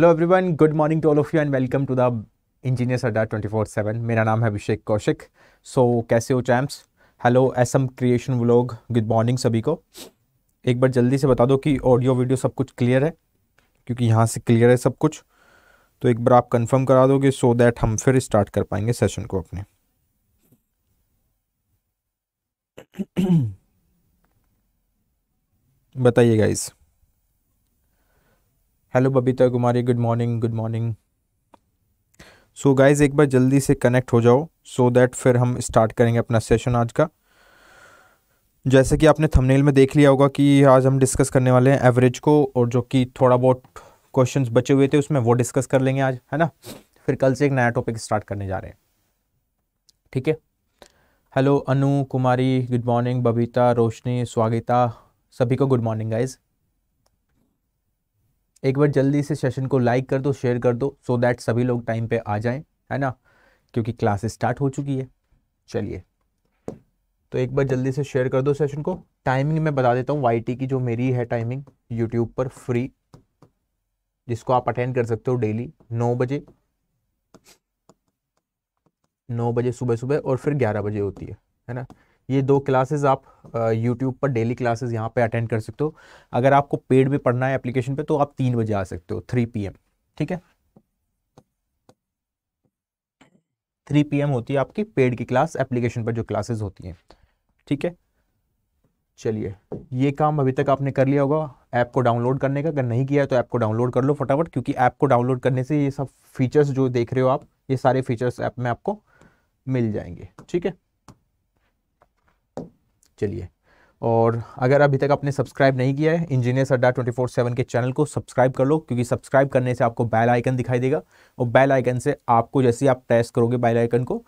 hello everyone good morning to all of you and welcome to the Engineers Adda twenty four seven मेरा नाम है Abhishek Kaushik so so, कैसे हो champs hello S M creation vlog good morning सभी को एक बार जल्दी से बता दो कि ऑडियो वीडियो सब कुछ क्लियर है क्योंकि यहाँ से क्लियर है सब कुछ तो एक बार आप कंफर्म करा दोगे सो दैट हम फिर स्टार्ट कर पाएंगे सेशन को अपने बताइए guys hello Babita Kumari good morning good morning so guys एक बार जल्दी से कनेक्ट हो जाओ सो so दैट फिर हम स्टार्ट करेंगे अपना सेशन आज का जैसे कि आपने थंबनेल में देख लिया होगा कि आज हम डिस्कस करने वाले हैं एवरेज को और जो कि थोड़ा बहुत क्वेश्चंस बचे हुए थे उसमें वो डिस्कस कर लेंगे आज है ना फिर कल से एक नया टॉपिक स्टार्ट करने जा रहे हैं ठीक है hello Anu Kumari good morning Babita Roshni Swagita सभी को गुड मॉर्निंग गाइज़ एक बार जल्दी से सेशन को लाइक कर दो शेयर कर दो सो दैट सभी लोग टाइम पे आ जाएं है ना क्योंकि क्लास स्टार्ट हो चुकी है चलिए तो एक बार जल्दी से शेयर कर दो सेशन को टाइमिंग मैं बता देता हूँ वाई की जो मेरी है टाइमिंग यूट्यूब पर फ्री जिसको आप अटेंड कर सकते हो डेली नौ बजे नौ बजे सुबह सुबह और फिर ग्यारह बजे होती है है ना ये दो क्लासेस आप यूट्यूब पर डेली क्लासेस यहाँ पे अटेंड कर सकते हो अगर आपको पेड में पढ़ना है एप्लीकेशन पे तो आप तीन बजे आ सकते हो थ्री पी ठीक है थ्री पी होती है आपकी पेड की क्लास एप्लीकेशन पर जो क्लासेस होती हैं ठीक है चलिए ये काम अभी तक आपने कर लिया होगा ऐप को डाउनलोड करने का अगर नहीं किया है तो ऐप को डाउनलोड कर लो फटाफट क्योंकि ऐप को डाउनलोड करने से ये सब फीचर्स जो देख रहे हो आप ये सारे फीचर्स ऐप में आपको मिल जाएंगे ठीक है चलिए और अगर अभी तक आपने सब्सक्राइब नहीं किया है Engineer Adda twenty four seven के चैनल को सब्सक्राइब कर लो क्योंकि सब्सक्राइब करने से आपको बेल आइकन दिखाई देगा और बेल आइकन से आपको जैसे आप प्रेस करोगे बेल आइकन को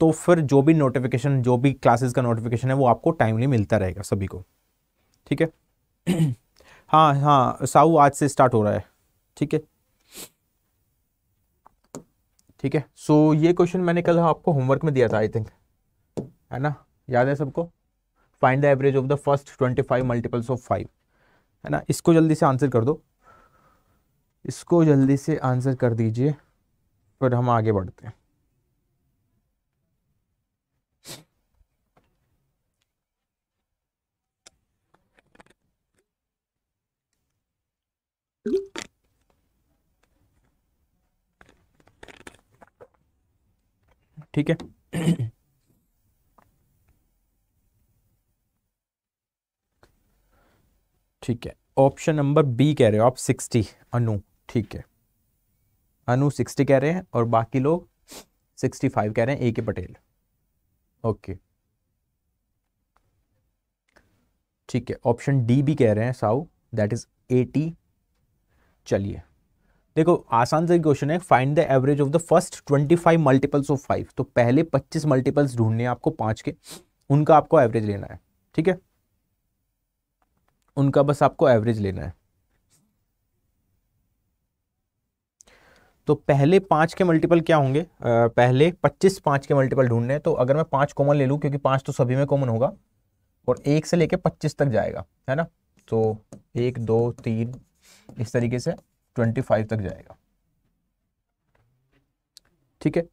तो फिर जो भी नोटिफिकेशन जो भी क्लासेस का नोटिफिकेशन है वो आपको टाइमली मिलता रहेगा सभी को ठीक है हाँ हाँ साहू आज से स्टार्ट हो रहा है ठीक है ठीक है सो ये क्वेश्चन मैंने कल आपको होमवर्क में दिया था आई थिंक है ना याद है सबको find the average of the first twenty five multiples of five है ना इसको जल्दी से आंसर कर दो इसको जल्दी से आंसर कर दीजिए फिर हम आगे बढ़ते हैं ठीक है ठीक है ऑप्शन नंबर बी कह रहे हो आप सिक्सटी अनु ठीक है अनु सिक्सटी कह रहे हैं और बाकी लोग सिक्सटी फाइव कह रहे हैं ए के पटेल ओके ठीक है ऑप्शन डी भी कह रहे हैं साउ दैट इज एटी चलिए देखो आसान से क्वेश्चन है find the average of the first twenty five multiples of five तो पहले पच्चीस मल्टीपल्स ढूंढने हैं आपको पांच के उनका आपको एवरेज लेना है ठीक है उनका बस आपको एवरेज लेना है तो पहले पाँच के मल्टीपल क्या होंगे आ, पहले पच्चीस पाँच के मल्टीपल ढूंढने हैं तो अगर मैं पाँच कॉमन ले लूँ क्योंकि पाँच तो सभी में कॉमन होगा और एक से लेकर पच्चीस तक जाएगा है ना तो एक दो तीन इस तरीके से ट्वेंटी फाइव तक जाएगा ठीक है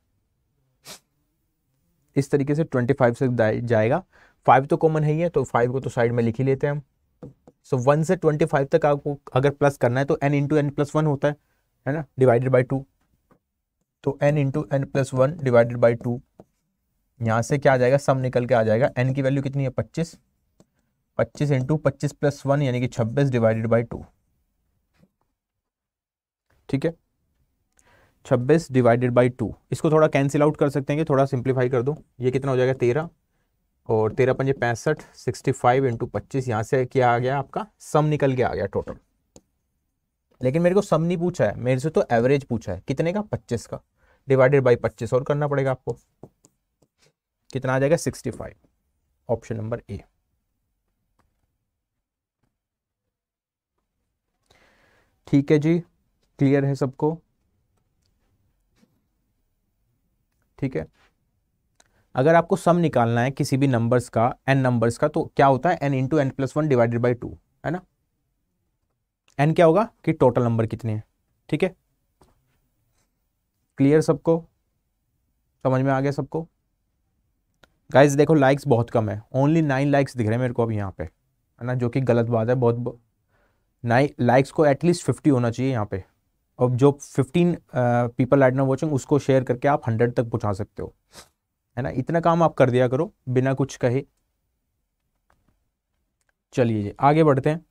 इस तरीके से ट्वेंटी फाइव से जाएगा फाइव तो कॉमन है ही है तो फाइव को तो साइड में लिख ही लेते हैं हम सो वन से ट्वेंटी फाइव तक आपको अगर प्लस करना है तो N into N plus one होता है है ना डिवाइडेड बाई टू तो N into N plus one divided by two यहाँ से क्या आ जाएगा सम निकल के आ जाएगा एन की वैल्यू कितनी है पच्चीस पच्चीस इंटू पच्चीस प्लस वन यानी कि छब्बीस डिवाइडेड बाई टू ठीक है छब्बीस डिवाइडेड बाई टू इसको थोड़ा कैंसिल आउट कर सकते हैं कि थोड़ा सिंप्लीफाई कर दो ये कितना हो जाएगा तेरह और तेरह पंजे पैंसठ सिक्सटी फाइव इंटू पच्चीस यहाँ से क्या आ गया आपका सम निकल के आ गया टोटल लेकिन मेरे को सम नहीं पूछा है मेरे से तो एवरेज पूछा है कितने का पच्चीस का डिवाइडेड बाई पच्चीस और करना पड़ेगा आपको कितना आ जाएगा sixty five option number A ठीक है जी क्लियर है सबको ठीक है अगर आपको सम निकालना है किसी भी नंबर्स का एन नंबर्स का तो क्या होता है N into N plus one divided by two है ना एन क्या होगा कि टोटल नंबर कितने हैं ठीक है क्लियर सबको समझ में आ गया सबको गाइज देखो लाइक्स बहुत कम है ओनली नाइन लाइक्स दिख रहे हैं मेरे को अब यहाँ पे है ना जो कि गलत बात है बहुत नाइन लाइक्स को एटलीस्ट फिफ्टी होना चाहिए यहाँ पे और जो fifteen people are not watching उसको शेयर करके आप हंड्रेड तक पहुँचा सकते हो है ना इतना काम आप कर दिया करो बिना कुछ कहे चलिए जी आगे बढ़ते हैं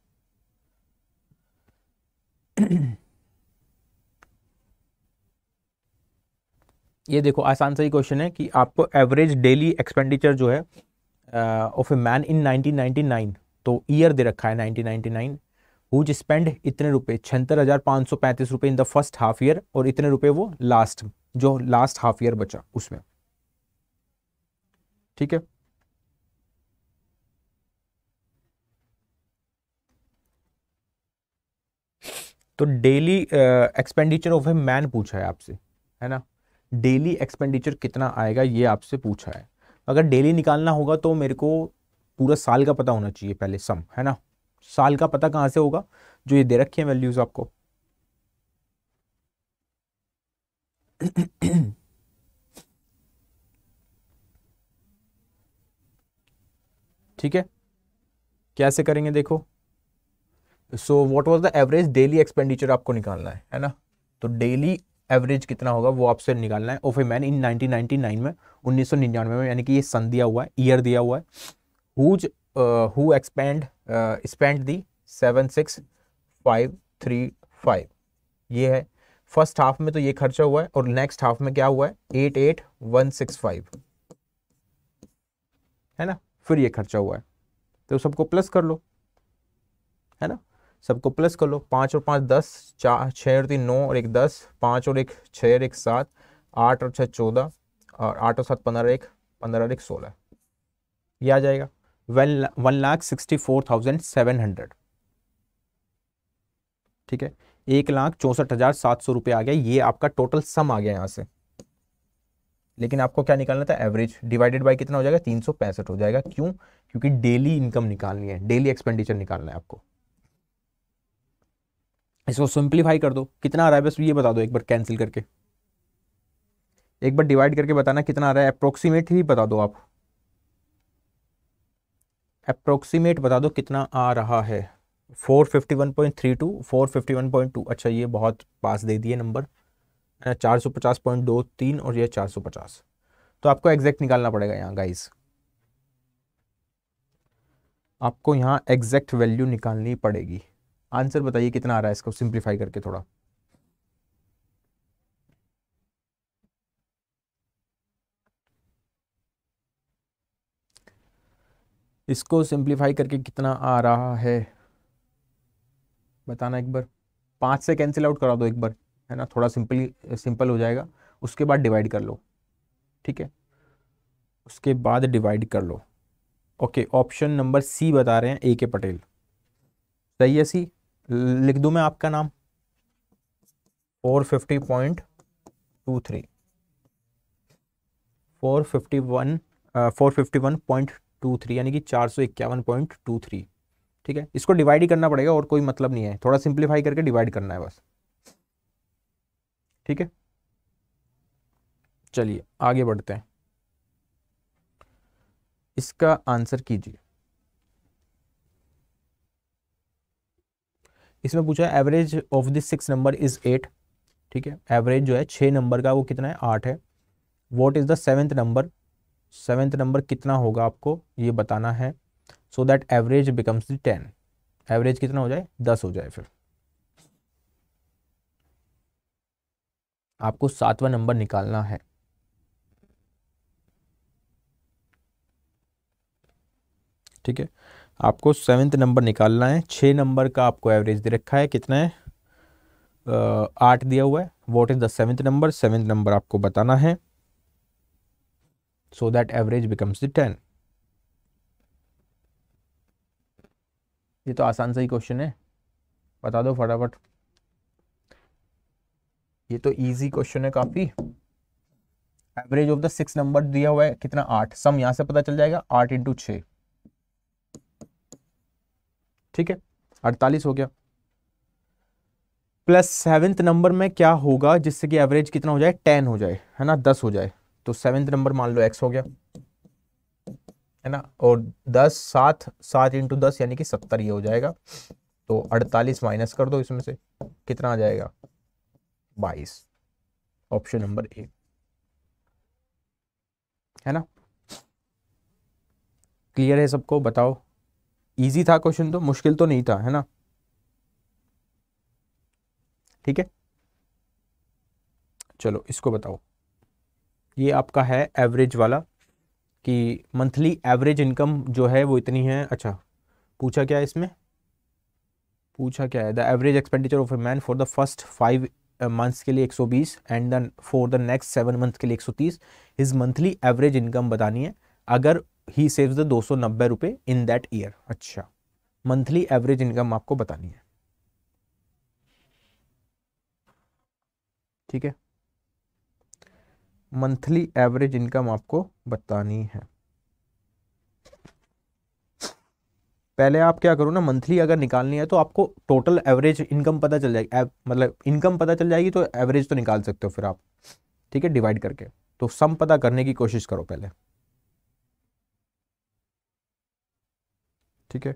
ये देखो आसान सा ही क्वेश्चन है कि आपको एवरेज डेली एक्सपेंडिचर जो है ऑफ ए मैन इन 1999 तो ईयर दे रखा है 1999 नाइन स्पेंड इतने रुपए छहत्तर हज़ार पांच सौ पैंतीस रुपए in the first half year और इतने रुपए वो लास्ट जो लास्ट हाफ ईयर बचा उसमें ठीक है तो daily expenditure of a man पूछा है आपसे है ना डेली एक्सपेंडिचर कितना आएगा ये आपसे पूछा है अगर डेली निकालना होगा तो मेरे को पूरा साल का पता होना चाहिए पहले सम है ना साल का पता कहाँ से होगा जो ये दे रखी है वैल्यूज आपको ठीक है कैसे करेंगे देखो so what was the average daily expenditure आपको निकालना है है ना तो डेली एवरेज कितना होगा वो आपसे निकालना है ऑफ ए मैन इन 1999 में उन्नीस में यानी कि ये सन दिया हुआ है ईयर दिया हुआ है whose who expend spend the seven six five three five ये है फर्स्ट हाफ में तो ये खर्चा हुआ है और नेक्स्ट हाफ में क्या हुआ है eight eight one six five है ना फिर ये खर्चा हुआ है तो सबको प्लस कर लो है ना सबको प्लस कर लो पाँच और पाँच दस चार छः और तीन नौ और एक दस पाँच और एक छः और एक सात आठ और छः चौदह और आठ और सात पंद्रह एक पंद्रह और एक सोलह ये आ जाएगा one one lakh sixty four thousand seven hundred ठीक है एक लाख चौंसठ हज़ार सात सौ रुपये आ गया ये आपका टोटल सम आ गया यहाँ से लेकिन आपको क्या निकालना था एवरेज डिवाइडेड बाई कितना हो जाएगा तीन हो जाएगा क्यों क्योंकि डेली इनकम निकालनी है डेली एक्सपेंडिचर निकालना है आपको इसको सिंप्लीफाई कर दो कितना आ रहा है बस ये बता दो एक बार कैंसिल करके एक बार डिवाइड करके बताना कितना आ रहा है अप्रोक्सीमेट ही बता दो आप अप्रोक्सीमेट बता दो कितना आ रहा है 451.32 451.2 अच्छा ये बहुत पास दे दिए नंबर चार सौ पचास पॉइंट दो तीन और ये चार सौ पचास तो आपको एग्जैक्ट निकालना पड़ेगा यहाँ गाइस आपको यहाँ एग्जैक्ट वैल्यू निकालनी पड़ेगी आंसर बताइए कितना आ रहा है इसको सिंप्लीफाई करके थोड़ा इसको सिंप्लीफाई करके कितना आ रहा है बताना एक बार पांच से कैंसिल आउट करा दो एक बार है ना थोड़ा सिंपल सिंपल हो जाएगा उसके बाद डिवाइड कर लो ठीक है उसके बाद डिवाइड कर लो ओके ऑप्शन नंबर सी बता रहे हैं ए के पटेल सही है सी लिख दूँ मैं आपका नाम four fifty point two three four fifty one four fifty one point two three यानी कि चार सौ इक्यावन पॉइंट टू थ्री ठीक है इसको डिवाइड ही करना पड़ेगा और कोई मतलब नहीं है थोड़ा सिंप्लीफाई करके डिवाइड करना है बस ठीक है चलिए आगे बढ़ते हैं इसका आंसर कीजिए इसमें पूछा है average of this six number is eight ठीक है एवरेज जो है छः नंबर का वो कितना है आठ है what is the seventh number seventh number कितना होगा आपको ये बताना है so that average becomes the ten एवरेज कितना हो जाए दस हो जाए फिर आपको सातवां नंबर निकालना है ठीक है आपको सेवेंथ नंबर निकालना है छः नंबर का आपको एवरेज दे रखा है कितना है आठ दिया हुआ है what is the seventh number seventh number आपको बताना है so that average becomes the ten ये तो आसान सा ही क्वेश्चन है बता दो फटाफट ये तो इजी क्वेश्चन है काफी average of the six number दिया हुआ है कितना आठ सम यहां से पता चल जाएगा आठ इंटू छ ठीक है अड़तालीस हो गया प्लस सेवेंथ नंबर में क्या होगा जिससे कि एवरेज कितना हो जाए टेन हो जाए है ना दस हो जाए तो सेवेंथ नंबर मान लो एक्स हो गया है ना और दस सात सात इंटू दस यानी कि सत्तर ये हो जाएगा तो अड़तालीस माइनस कर दो इसमें से कितना आ जाएगा बाईस ऑप्शन नंबर ए है ना क्लियर है सबको बताओ इजी था क्वेश्चन तो मुश्किल तो नहीं था है ना ठीक है चलो इसको बताओ ये आपका है एवरेज वाला कि मंथली एवरेज इनकम जो है वो इतनी है अच्छा पूछा क्या है इसमें पूछा क्या है the average expenditure of a man for the first five months uh, के लिए 120 and then for the next seven month के लिए 130 हिज मंथली एवरेज इनकम बतानी है अगर ही सेव्स द दो सौ नब्बे रुपये इन दैट ईयर अच्छा मंथली एवरेज इनकम आपको बतानी है ठीक है मंथली एवरेज इनकम आपको बतानी है पहले आप क्या करो ना मंथली अगर निकालनी है तो आपको टोटल एवरेज इनकम पता चल जाएगी मतलब इनकम पता चल जाएगी तो एवरेज तो निकाल सकते हो फिर आप ठीक है डिवाइड करके तो सम पता करने की कोशिश करो पहले ठीक है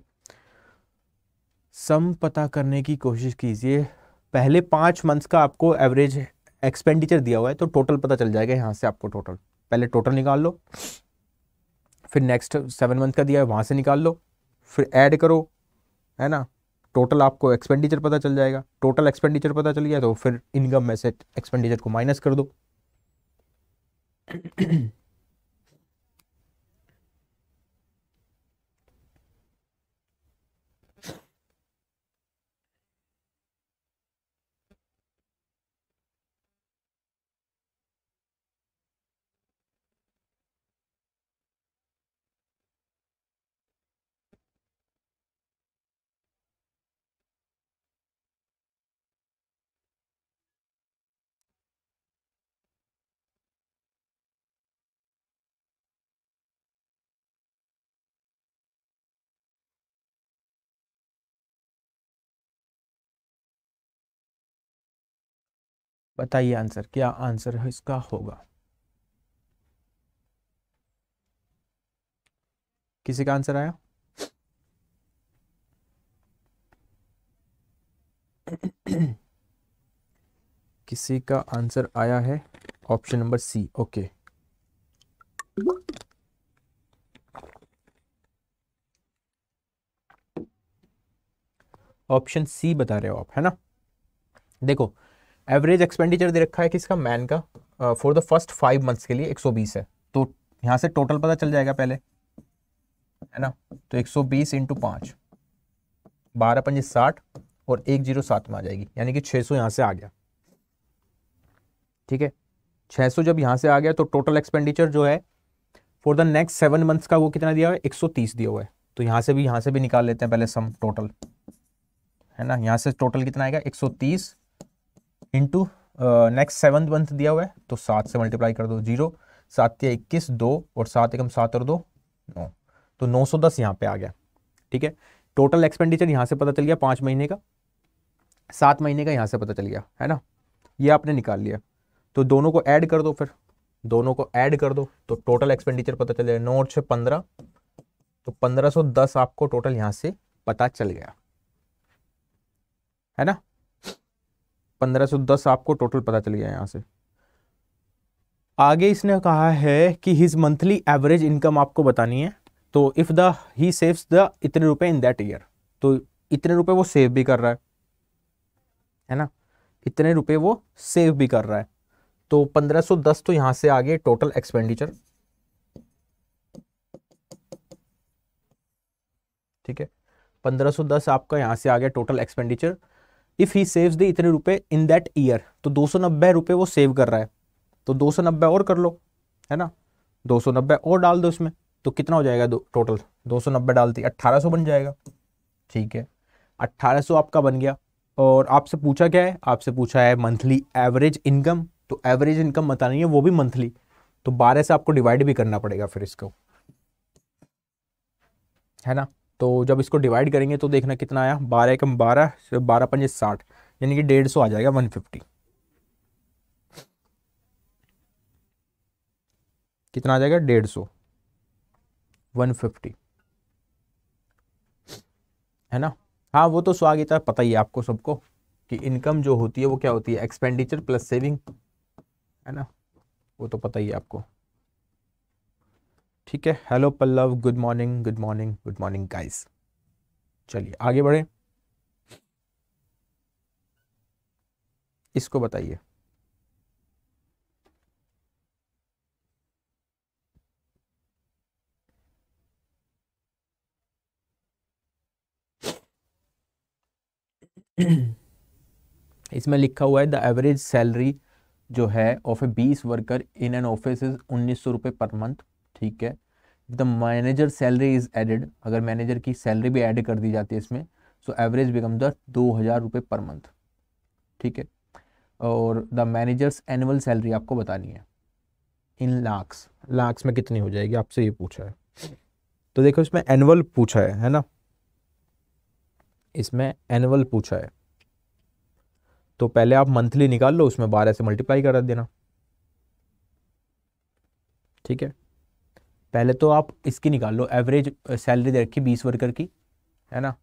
सम पता करने की कोशिश कीजिए पहले पांच मंथ्स का आपको एवरेज एक्सपेंडिचर दिया हुआ है तो टोटल पता चल जाएगा यहां से आपको टोटल पहले टोटल निकाल लो फिर नेक्स्ट सेवन मंथ का दिया है वहां से निकाल लो फिर ऐड करो है ना टोटल आपको एक्सपेंडिचर पता चल जाएगा टोटल एक्सपेंडिचर पता चल गया तो फिर इनकम में से एक्सपेंडिचर को माइनस कर दो बताइए आंसर क्या आंसर है इसका होगा किसी का आंसर आया किसी का आंसर आया है option number C okay option C बता रहे हो आप है ना देखो एवरेज एक्सपेंडिचर दे रखा है किसका मैन का for the first five months के लिए 120 है तो यहाँ से टोटल पता चल जाएगा पहले है ना तो 120 सौ बीस इंटू पाँच बारह पंजे साठ और एक जीरो सात में आ जाएगी यानी कि 600 सौ यहाँ से आ गया ठीक है 600 जब यहाँ से आ गया तो टोटल एक्सपेंडिचर जो है for the next seven months का वो कितना दिया हुआ है एक दिया हुआ है तो यहाँ से भी यहाँ से भी निकाल लेते हैं पहले सम टोटल है ना यहाँ से टोटल कितना आएगा एक इंटू नेक्स्ट सेवन्थ मंथ दिया हुआ है तो सात से मल्टीप्लाई कर दो जीरो सात या इक्कीस दो और सात एकम सात और दो नौ तो नौ सौ दस यहाँ पे आ गया ठीक है टोटल एक्सपेंडिचर यहाँ से पता चल गया पाँच महीने का सात महीने का यहाँ से पता चल गया है ना ये आपने निकाल लिया तो दोनों को ऐड कर दो फिर दोनों को ऐड कर दो तो टोटल एक्सपेंडिचर पता चल गया नौ और छः पंद्रह तो पंद्रह सौ दस आपको टोटल यहाँ से पता चल गया है ना पंद्रह सौ दस आपको टोटल पता चल गया यहाँ से आगे इसने कहा है कि हिज मंथली एवरेज इनकम आपको बतानी है तो if the he saves the इतने रुपए इन दैट ईयर तो इतने रुपए वो सेव भी कर रहा है है ना इतने रुपए वो सेव भी कर रहा है तो 1510 तो यहां से आगे टोटल एक्सपेंडिचर ठीक है 1510 आपका यहां से आ गया total expenditure if he save the इतने रुपए इन दैट ईयर तो दो सौ नब्बे वो सेव कर रहा है तो दो सौ नब्बे और कर लो है ना दो सौ नब्बे और डाल दो इसमें तो कितना हो जाएगा दो टोटल दो सौ नब्बे डालती अट्ठारह सौ बन जाएगा ठीक है अट्ठारह सौ आपका बन गया और आपसे पूछा क्या है आपसे पूछा है मंथली एवरेज इनकम तो एवरेज इनकम बतानी है वो भी मंथली तो बारह से आपको डिवाइड भी करना पड़ेगा फिर इसको है ना तो जब इसको डिवाइड करेंगे तो देखना कितना आया बारह एकम बारह बारह पंजे साठ यानी कि डेढ़ सौ आ जाएगा वन फिफ्टी कितना आ जाएगा डेढ़ सौ वन फिफ्टी है ना हाँ वो तो स्वागत है पता ही है आपको सबको कि इनकम जो होती है वो क्या होती है एक्सपेंडिचर प्लस सेविंग है ना वो तो पता ही है आपको ठीक है hello Pallav good morning good morning good morning guys चलिए आगे बढ़े इसको बताइए इसमें लिखा हुआ है द एवरेज सैलरी जो है ऑफ ए बीस worker in an office is उन्नीस सौ रुपये पर मंथ ठीक है the manager salary is added अगर मैनेजर की सैलरी भी ऐड कर दी जाती है इसमें सो एवरेज बिकम द दो हज़ार रुपये पर मंथ ठीक है और द मैनेजर्स एनुअल सैलरी आपको बतानी है इन लाख्स लाख्स में कितनी हो जाएगी आपसे ये पूछा है तो देखो इसमें एनुअल पूछा है है ना इसमें एनुअल पूछा है तो पहले आप मंथली निकाल लो उसमें बारह से मल्टीप्लाई कर देना ठीक है पहले तो आप इसकी निकाल लो एवरेज सैलरी दे रखी बीस वर्कर की है ना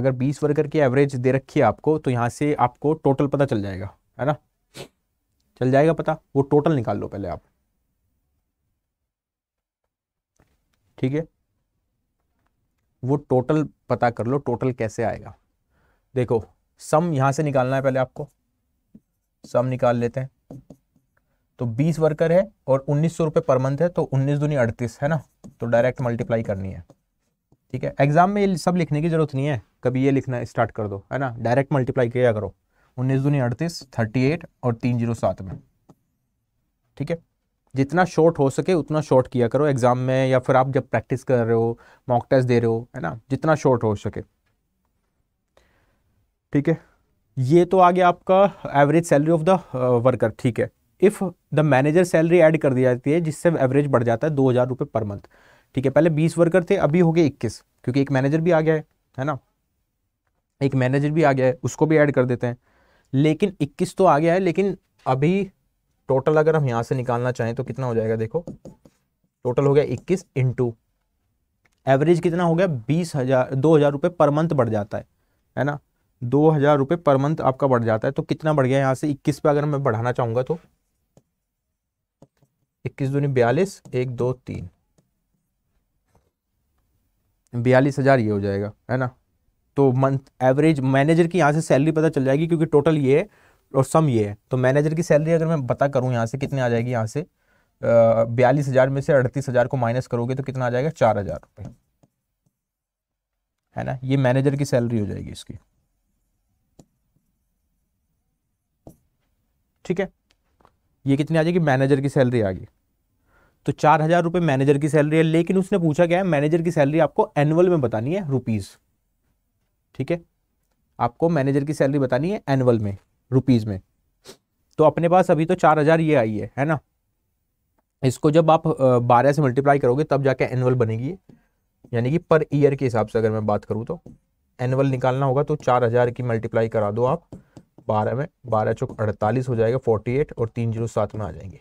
अगर बीस वर्कर की एवरेज दे रखी है आपको तो यहाँ से आपको टोटल पता चल जाएगा है ना चल जाएगा पता वो टोटल निकाल लो पहले आप ठीक है वो टोटल पता कर लो टोटल कैसे आएगा देखो सम यहाँ से निकालना है पहले आपको सम निकाल लेते हैं तो 20 वर्कर है और उन्नीस सौ पर मंथ है तो उन्नीस दूनी अड़तीस है ना तो डायरेक्ट मल्टीप्लाई करनी है ठीक है एग्जाम में ये सब लिखने की जरूरत नहीं है कभी ये लिखना स्टार्ट कर दो है ना डायरेक्ट मल्टीप्लाई किया करो उन्नीस दूनी अड़तीस थर्टी एट और तीन जीरो सात में ठीक है जितना शॉर्ट हो सके उतना शॉर्ट किया करो एग्जाम में या फिर आप जब प्रैक्टिस कर रहे हो मॉक टेस्ट दे रहे हो है ना जितना शॉर्ट हो सके ठीक है ये तो आ गया आपका average salary of the worker ठीक है if the manager salary add कर दी जाती है जिससे एवरेज बढ़ जाता है दो हज़ार रुपये पर मंथ ठीक है पहले बीस वर्कर थे अभी हो गए इक्कीस क्योंकि एक मैनेजर भी आ गया है है ना एक मैनेजर भी आ गया है उसको भी ऐड कर देते हैं लेकिन इक्कीस तो आ गया है लेकिन अभी टोटल अगर हम यहाँ से निकालना चाहें तो कितना हो जाएगा देखो टोटल हो गया इक्कीस इंटू एवरेज कितना हो गया बीस हज़ार दो हज़ार रुपये पर मंथ बढ़ जाता है है ना दो हज़ार रुपये पर मंथ आपका बढ़ जाता है तो कितना बढ़ गया यहाँ से इक्कीस पे अगर मैं बढ़ाना चाहूँगा तो इक्कीस दूनी बयालीस एक दो तीन बयालीस हज़ार ये हो जाएगा है ना तो मंथ एवरेज मैनेजर की यहाँ से सैलरी पता चल जाएगी क्योंकि टोटल ये है और सम ये है तो मैनेजर की सैलरी अगर मैं बता करूँ यहाँ से कितनी आ जाएगी यहाँ से बयालीस हज़ार में से अड़तीस हज़ार को माइनस करोगे तो कितना आ जाएगा चार हज़ार रुपये है ना ये मैनेजर की सैलरी हो जाएगी इसकी ठीक है ये कितनी आ जाएगी मैनेजर की सैलरी आ गई तो चार हजार रुपये मैनेजर की सैलरी है लेकिन उसने पूछा क्या है मैनेजर की सैलरी आपको एनुअल में बतानी है रुपीज़ ठीक है आपको मैनेजर की सैलरी बतानी है एनुअल में रुपीज़ में तो अपने पास अभी तो चार हज़ार ये आई है है ना इसको जब आप बारह से मल्टीप्लाई करोगे तब जाके एनुअल बनेगी यानी कि पर ईयर के हिसाब से अगर मैं बात करूँ तो एनुअल निकालना होगा तो चार हज़ार की मल्टीप्लाई करा दो आप बारह में बारह चौक अड़तालीस हो जाएगा फोर्टी एट और तीन जीरो सात में आ जाएंगे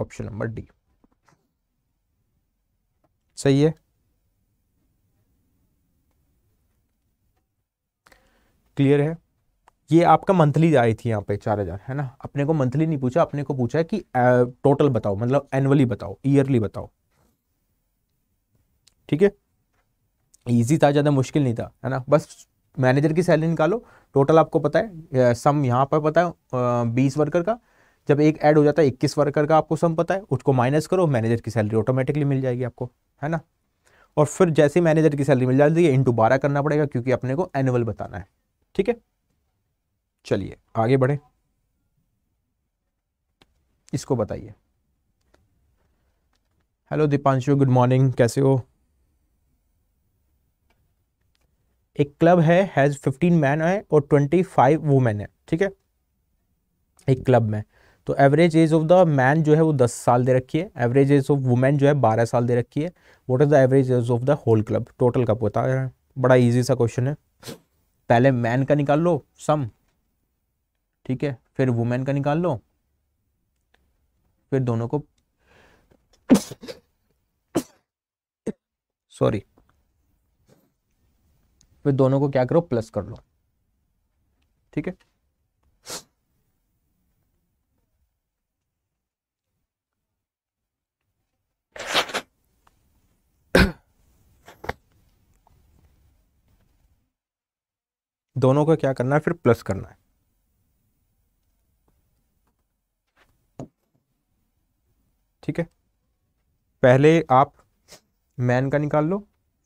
ऑप्शन नंबर डी सही है क्लियर है ये आपका मंथली आई थी यहाँ पे चार हजार है ना अपने को मंथली नहीं पूछा अपने को पूछा है कि टोटल बताओ मतलब एनुअली बताओ ईयरली बताओ ठीक है इजी था ज़्यादा मुश्किल नहीं था है ना बस मैनेजर की सैलरी निकालो टोटल आपको पता है सम यहाँ पर पता है बीस वर्कर का जब एक ऐड हो जाता है इक्कीस वर्कर का आपको सम पता है उसको माइनस करो मैनेजर की सैलरी ऑटोमेटिकली मिल जाएगी आपको है ना और फिर जैसे मैनेजर की सैलरी मिल जाती है इंटू बारह करना पड़ेगा क्योंकि अपने को एनुअल बताना है ठीक है चलिए आगे बढ़े इसको बताइए हेलो दीपांशु गुड मॉर्निंग कैसे हो एक क्लब है हैज़ फिफ्टीन मैन है और ट्वेंटी फाइव वुमेन है ठीक है एक क्लब में तो average age of the man जो है वो दस साल दे रखी है एवरेज एज ऑफ वुमेन जो है बारह साल दे रखी है what is the average age of the whole club total का पता है बड़ा ईजी सा क्वेश्चन है पहले मैन का निकाल लो सम ठीक है फिर वुमेन का निकाल लो फिर दोनों को सॉरी फिर दोनों को क्या करो प्लस कर लो ठीक है दोनों को क्या करना है फिर प्लस करना है ठीक है पहले आप मैन का निकाल लो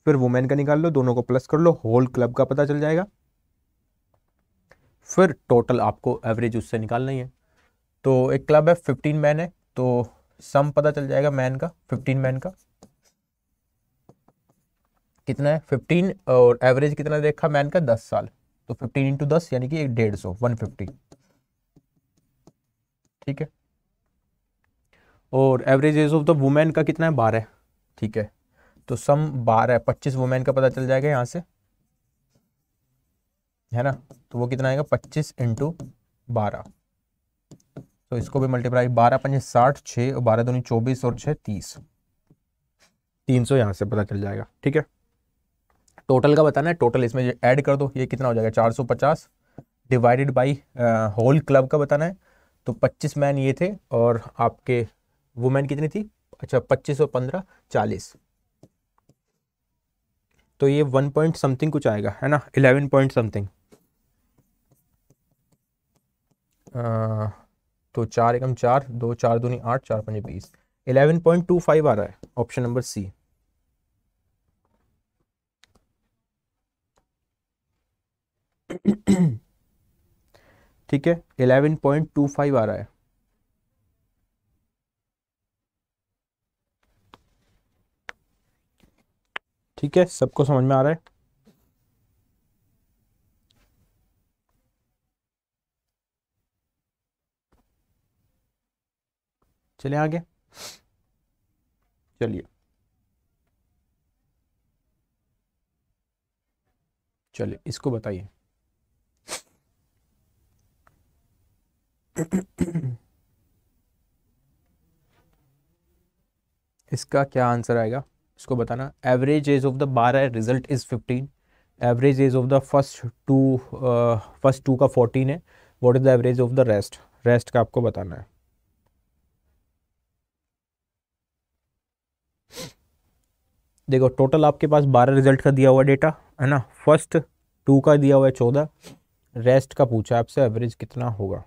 फिर वुमेन का निकाल लो दोनों को प्लस कर लो होल क्लब का पता चल जाएगा फिर टोटल आपको एवरेज उससे निकालना ही है तो एक क्लब है फिफ्टीन मैन है तो सम पता चल जाएगा मैन का फिफ्टीन मैन का कितना है फिफ्टीन और एवरेज कितना देखा मैन का दस साल तो फिफ्टीन इंटू दस यानी कि एक डेढ़ सौ वन फिफ्टी ठीक है और average age of the women का कितना है बारह ठीक है तो सम बारह पच्चीस वुमेन का पता चल जाएगा यहाँ से है ना तो वो कितना आएगा पच्चीस इंटू बारह तो इसको भी मल्टीप्लाई बारह पंजे साठ छः और बारह दोनों चौबीस और छः तीस तीन सौ यहाँ से पता चल जाएगा ठीक है टोटल का बताना है टोटल इसमें ऐड कर दो ये कितना हो जाएगा 450 डिवाइडेड बाई होल क्लब का बताना है तो 25 मैन ये थे और आपके वुमेन कितनी थी अच्छा 25 और 15 चालीस तो ये वन पॉइंट समथिंग कुछ आएगा है ना इलेवन पॉइंट समथिंग तो चार एकम चार दो चार दूनी आठ चार पंजे बीस इलेवन पॉइंट टू फाइव आ रहा है ऑप्शन नंबर सी ठीक है इलेवन पॉइंट टू फाइव आ रहा है ठीक है सबको समझ में आ रहा है चले आगे चलिए चलिए इसको बताइए इसका क्या आंसर आएगा इसको बताना एवरेज एज ऑफ द बारह result is fifteen average age of the first two first two का फोर्टीन है what is the average of the rest rest का आपको बताना है देखो टोटल आपके पास बारह रिजल्ट का दिया हुआ डेटा है ना फर्स्ट टू का दिया हुआ है चौदह रेस्ट का पूछा आपसे एवरेज कितना होगा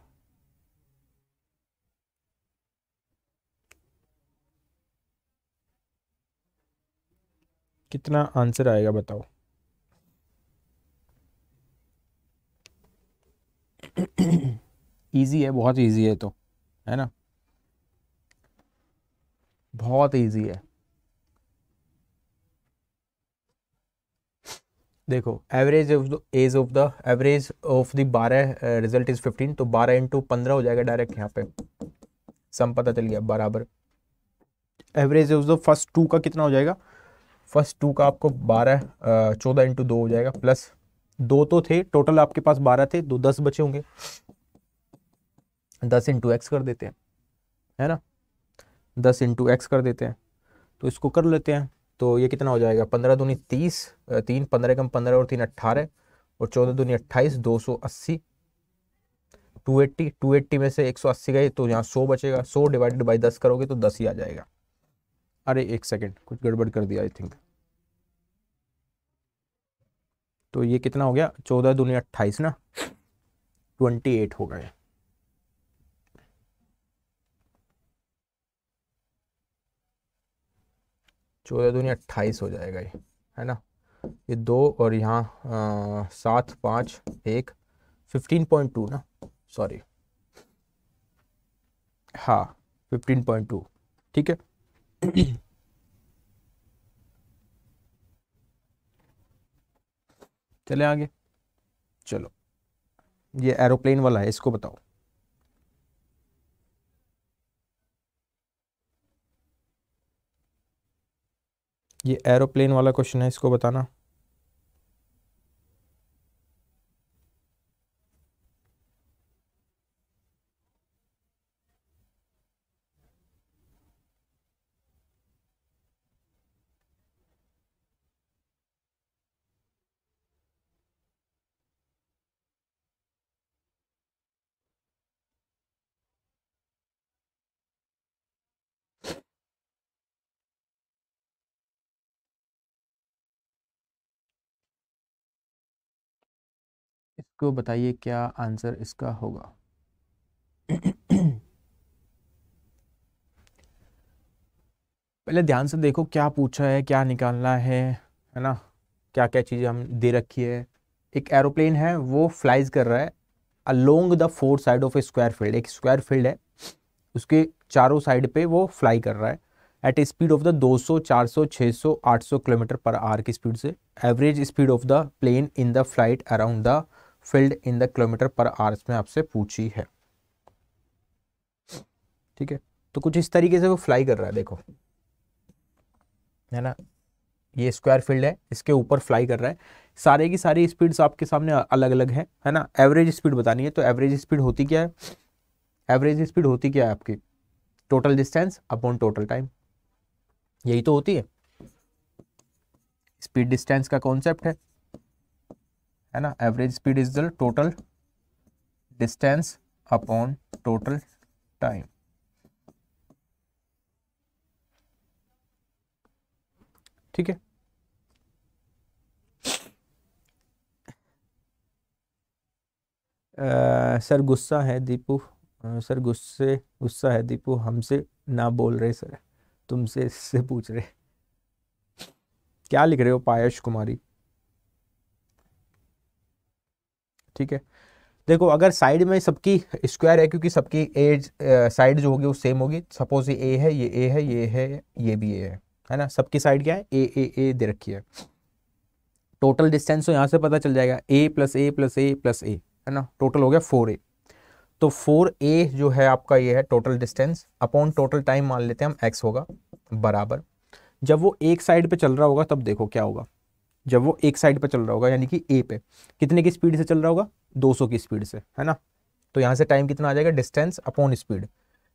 कितना आंसर आएगा बताओ इजी है बहुत इजी है तो है ना बहुत इजी है देखो average of the age of the average of the बारह रिजल्ट इज फिफ्टीन तो बारह इंटू पंद्रह हो जाएगा डायरेक्ट यहाँ पे सम पता चल गया बराबर average of the first two का कितना हो जाएगा फर्स्ट टू का आपको बारह चौदह इंटू दो हो जाएगा प्लस दो तो थे टोटल आपके पास बारह थे दो दस बचे होंगे दस इंटू एक्स कर देते हैं है ना दस इंटू एक्स कर देते हैं तो इसको कर लेते हैं तो ये कितना हो जाएगा पंद्रह दूनी तीस तीन पंद्रह कम पंद्रह और तीन अट्ठारह और चौदह दूनी अट्ठाईस दो सौ अस्सी टू एट्टी टू एट्टी में से एक सौ अस्सी गए तो यहाँ सौ बचेगा सौ डिवाइडेड बाई दस करोगे तो दस ही आ जाएगा अरे एक सेकेंड कुछ गड़बड़ कर दिया आई थिंक तो ये कितना हो गया चौदह दूनी अट्ठाईस ना ट्वेंटी एट हो गए चौदह दूनी अट्ठाईस हो जाएगा ये है ना ये दो और यहाँ सात पाँच एक फिफ्टीन पॉइंट टू ना सॉरी हाँ फिफ्टीन पॉइंट टू ठीक है चले आगे चलो ये एरोप्लेन वाला है इसको बताओ ये एरोप्लेन वाला क्वेश्चन है इसको बताना आपको बताइए क्या आंसर इसका होगा पहले ध्यान से देखो क्या पूछा है क्या निकालना है है ना क्या क्या चीज़ें हम दे रखी है एक एरोप्लेन है वो फ्लाइज कर रहा है along the four side of a square field एक स्क्वायर फील्ड है उसके चारों साइड पे वो फ्लाई कर रहा है at a speed of the 200, 400, 600, 800 kilometer per hour की स्पीड से average speed of the plane in the flight around the field in the kilometer per hour इसमें आपसे पूछी है ठीक है तो कुछ इस तरीके से वो फ्लाई कर रहा है देखो है ना ये स्क्वायर फील्ड है इसके ऊपर फ्लाई कर रहा है सारे की सारी स्पीड्स आपके सामने अलग अलग है है ना एवरेज स्पीड बतानी है तो एवरेज स्पीड होती क्या है एवरेज स्पीड होती क्या है आपकी total distance upon total time यही तो होती है स्पीड डिस्टेंस का कॉन्सेप्ट है है ना average speed is the total distance upon total time ठीक है आ, सर गुस्सा है दीपू आ, सर गुस्से गुस्सा है दीपू हमसे ना बोल रहे सर तुमसे इससे पूछ रहे क्या लिख रहे हो पायश कुमारी ठीक है देखो अगर साइड में सबकी स्क्वायर है क्योंकि सबकी एज साइड जो होगी वो सेम होगी सपोज ये ए है ये ए है ये है ये भी ए है है ना सबकी साइड क्या है ए ए ए दे रखी है टोटल डिस्टेंस तो यहाँ से पता चल जाएगा A plus A plus A plus A है ना टोटल हो गया फोर ए तो फोर ए जो है आपका ये है total distance upon total time मान लेते हैं हम एक्स होगा बराबर जब वो एक साइड पर चल रहा होगा तब देखो क्या होगा जब वो एक साइड पर चल रहा होगा यानी कि ए पे कितने की स्पीड से चल रहा होगा 200 की स्पीड से है ना तो यहाँ से टाइम कितना आ जाएगा distance upon speed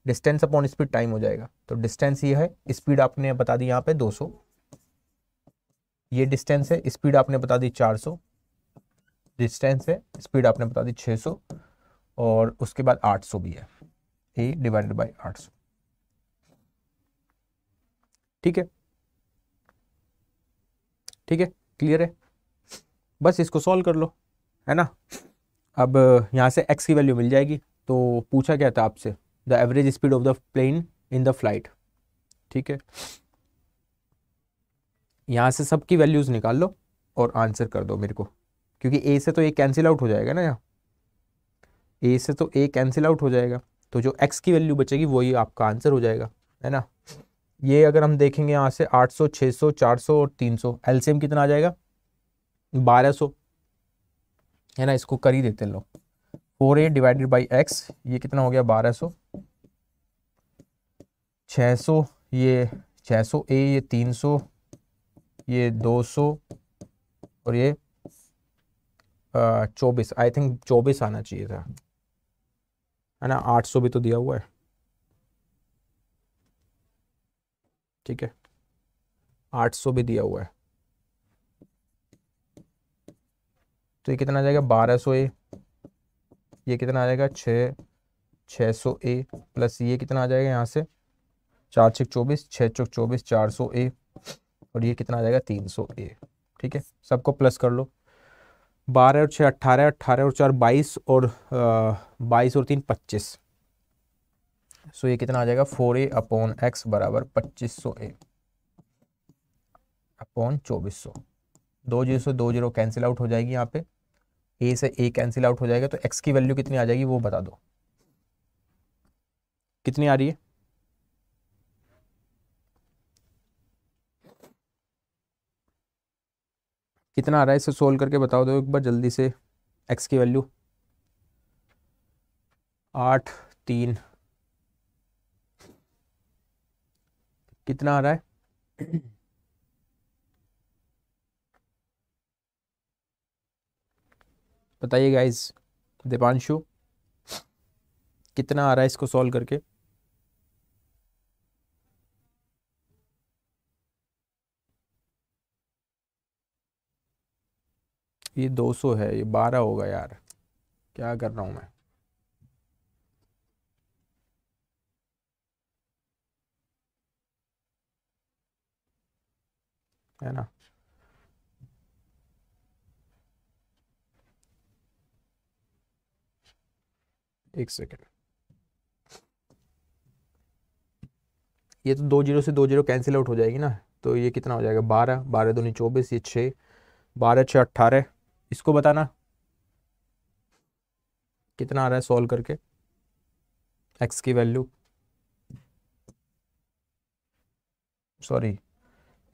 distance upon speed time हो जाएगा तो डिस्टेंस ये है स्पीड आपने बता दी यहाँ पे 200 ये डिस्टेंस है स्पीड आपने बता दी 400 डिस्टेंस है स्पीड आपने बता दी 600 और उसके बाद 800 भी है ए डिवाइडेड बाई सौ ठीक है ठीक है क्लियर है बस इसको सॉल्व कर लो है ना अब यहाँ से एक्स की वैल्यू मिल जाएगी तो पूछा क्या था आपसे the average speed of the plane in the flight ठीक है यहाँ से सबकी वैल्यूज़ निकाल लो और आंसर कर दो मेरे को क्योंकि ए से तो एक कैंसिल आउट हो जाएगा ना यहाँ ए से तो ए कैंसिल आउट हो जाएगा तो जो एक्स की वैल्यू बचेगी वही आपका आंसर हो जाएगा है ना ये अगर हम देखेंगे यहाँ से 800, 600, 400 और 300 एलसीएम कितना आ जाएगा 1200 है ना इसको कर ही देते हैं लोग four eight divided by X ये कितना हो गया 1200 600 ये 600 ए ये 300 ये 200 और ये चौबीस आई थिंक चौबीस आना चाहिए था है ना 800 भी तो दिया हुआ है ठीक है 800 भी दिया हुआ है तो ये कितना आ जाएगा 1200 ए ये कितना आ जाएगा छः छः सौ ए प्लस ये कितना आ जाएगा यहाँ से चार छः चौबीस छः चौक चौबीस चार सौ ए और ये कितना आ जाएगा तीन सौ ए ठीक है सबको प्लस कर लो बारह और छः अट्ठारह अट्ठारह और चार बाईस और बाईस और तीन पच्चीस सो ये कितना आ जाएगा फोर ए अपॉन एक्स बराबर पच्चीस सौ ए अपॉन चौबीस सौ दो जीरो से दो जीरो कैंसिल आउट हो जाएगी यहाँ पे ए से ए कैंसिल आउट हो जाएगा तो एक्स की वैल्यू कितनी आ जाएगी वो बता दो कितनी आ रही है कितना आ रहा है इसे सोल्व करके बताओ दो एक बार जल्दी से एक्स की वैल्यू आठ तीन कितना आ रहा है बताइए गाइस दीपांशु कितना आ रहा है इसको सॉल्व करके ये 200 है ये 12 होगा यार क्या कर रहा हूँ मैं है ना एक सेकेंड ये तो दो जीरो से दो जीरो कैंसिल आउट हो जाएगी ना तो ये कितना हो जाएगा बारह बारह दो नहीं चौबीस ये छः बारह छः अट्ठारह इसको बताना कितना आ रहा है सॉल्व करके एक्स की वैल्यू सॉरी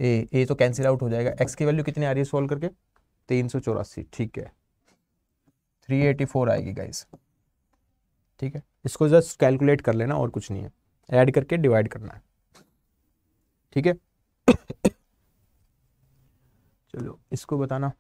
ए ए तो कैंसिल आउट हो जाएगा एक्स की वैल्यू कितनी आ रही है सॉल्व करके तीन सौ चौरासी ठीक है थ्री एटी फोर आएगी गाइस ठीक है इसको जस्ट कैलकुलेट कर लेना और कुछ नहीं है ऐड करके डिवाइड करना है ठीक है चलो इसको बताना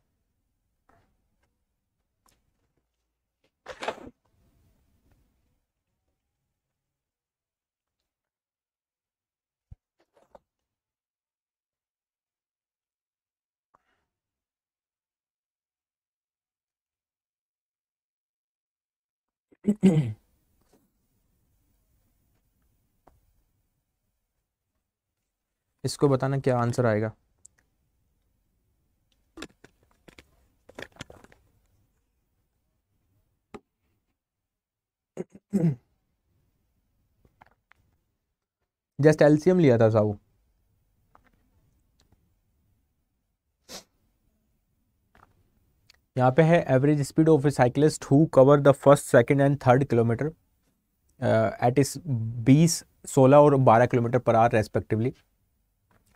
इसको बताना क्या आंसर आएगा जस्ट एल्सियम लिया था साहू यहाँ पे है average speed of a cyclist who cover the first second and third kilometer at is बीस सोलह और बारह किलोमीटर पर आर रेस्पेक्टिवली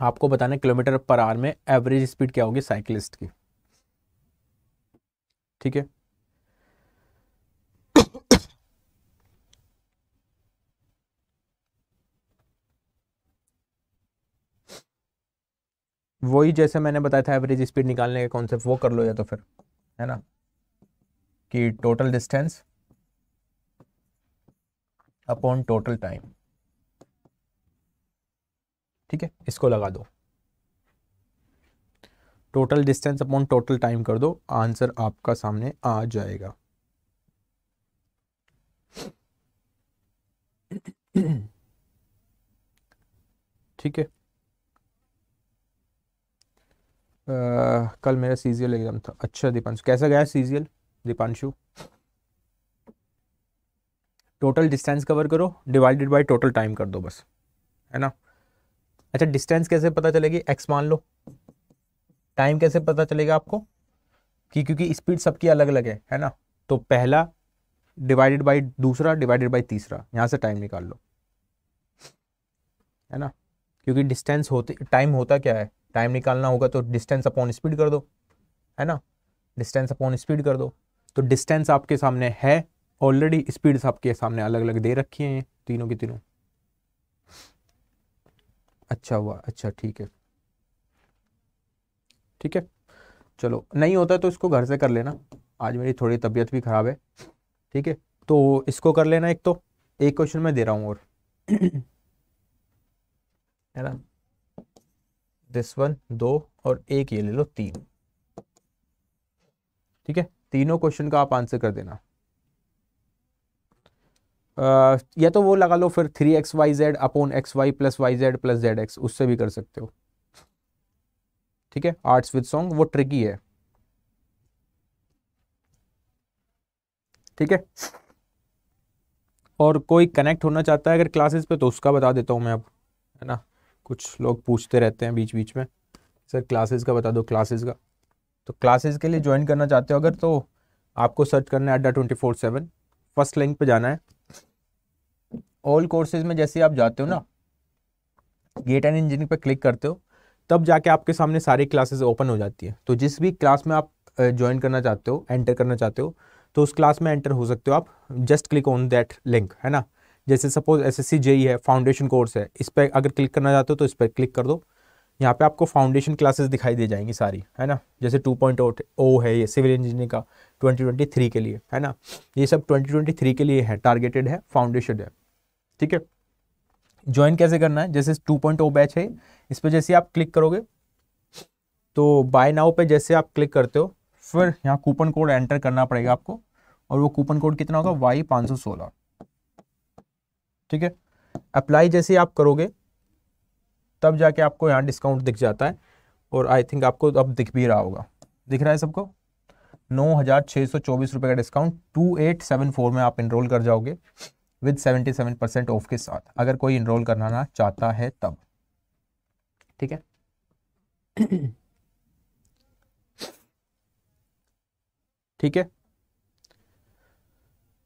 आपको बताना किलोमीटर पर आर में एवरेज स्पीड क्या होगी साइकिलिस्ट की ठीक है वही जैसे मैंने बताया था एवरेज स्पीड निकालने का कॉन्सेप्ट वो कर लो या तो फिर है ना कि total distance upon total time ठीक है इसको लगा दो total distance upon total time कर दो आंसर आपका सामने आ जाएगा ठीक है कल मेरा सीजियल एग्जाम था अच्छा दीपांशु कैसा गया सीजियल दीपांशु टोटल डिस्टेंस कवर करो डिवाइडेड बाय टोटल टाइम कर दो बस है ना अच्छा डिस्टेंस कैसे पता चलेगी एक्स मान लो टाइम कैसे पता चलेगा आपको कि क्योंकि स्पीड सबकी अलग अलग है है ना तो पहला डिवाइडेड बाय दूसरा डिवाइडेड बाय तीसरा यहाँ से टाइम निकाल लो है ना क्योंकि डिस्टेंस होते टाइम होता क्या है टाइम निकालना होगा तो डिस्टेंस अपॉन स्पीड कर दो है ना डिस्टेंस अपॉन स्पीड कर दो तो डिस्टेंस आपके सामने है ऑलरेडी स्पीड्स आपके सामने अलग अलग दे रखी हैं तीनों की तीनों अच्छा हुआ अच्छा ठीक है ठीक है चलो नहीं होता तो इसको घर से कर लेना आज मेरी थोड़ी तबीयत भी ख़राब है ठीक है तो इसको कर लेना एक तो एक क्वेश्चन मैं दे रहा हूँ और है ना दिस वन दो और एक ये ले लो तीन ठीक है तीनों क्वेश्चन का आप आंसर कर देना आ, या तो वो लगा लो फिर three X Y Z upon X Y plus Y Z plus Z X उससे भी कर सकते हो ठीक है आर्ट्स विद सॉन्ग वो ट्रिकी है ठीक है और कोई कनेक्ट होना चाहता है अगर क्लासेस पे तो उसका बता देता हूं मैं अब है ना कुछ लोग पूछते रहते हैं बीच बीच में सर क्लासेस का बता दो क्लासेस का तो क्लासेस के लिए ज्वाइन करना चाहते हो अगर तो आपको सर्च करना है Adda twenty four seven first link पे जाना है ऑल कोर्सेज में जैसे आप जाते हो ना गेट एंड इंजीनियरिंग पर क्लिक करते हो तब जाके आपके सामने सारी क्लासेस ओपन हो जाती है तो जिस भी क्लास में आप ज्वाइन करना चाहते हो एंटर करना चाहते हो तो उस क्लास में एंटर हो सकते हो आप just click on that link है ना जैसे सपोज एस एस e है फाउंडेशन कोर्स है इस पर अगर क्लिक करना चाहते हो तो इस पर क्लिक कर दो यहाँ पे आपको फाउंडेशन क्लासेस दिखाई दे जाएंगी सारी है ना जैसे 2.0 है ये सिविल इंजीनियरिंग का 2023 के लिए है ना ये सब 2023 के लिए है टारगेटेड है फाउंडेशन है ठीक है ज्वाइन कैसे करना है जैसे 2.0 बैच है इस पर जैसे आप क्लिक करोगे तो बाय नाउ पे जैसे आप क्लिक तो करते हो फिर यहाँ कूपन कोड एंटर करना पड़ेगा आपको और वो कूपन कोड कितना होगा वाई पाँच ठीक है अप्लाई जैसे आप करोगे तब जाके आपको यहाँ डिस्काउंट दिख जाता है और आई थिंक आपको अब दिख भी रहा होगा दिख रहा है सबको नौ हज़ार छः सौ चौबीस रुपये का discount two eight seven four में आप इनरोल कर जाओगे with seventy seven percent off के साथ अगर कोई इनरोल करना चाहता है तब ठीक है ठीक है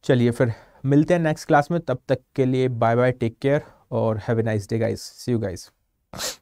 चलिए फिर मिलते हैं नेक्स्ट क्लास में तब तक के लिए बाय बाय टेक केयर और have a nice day guys see you guys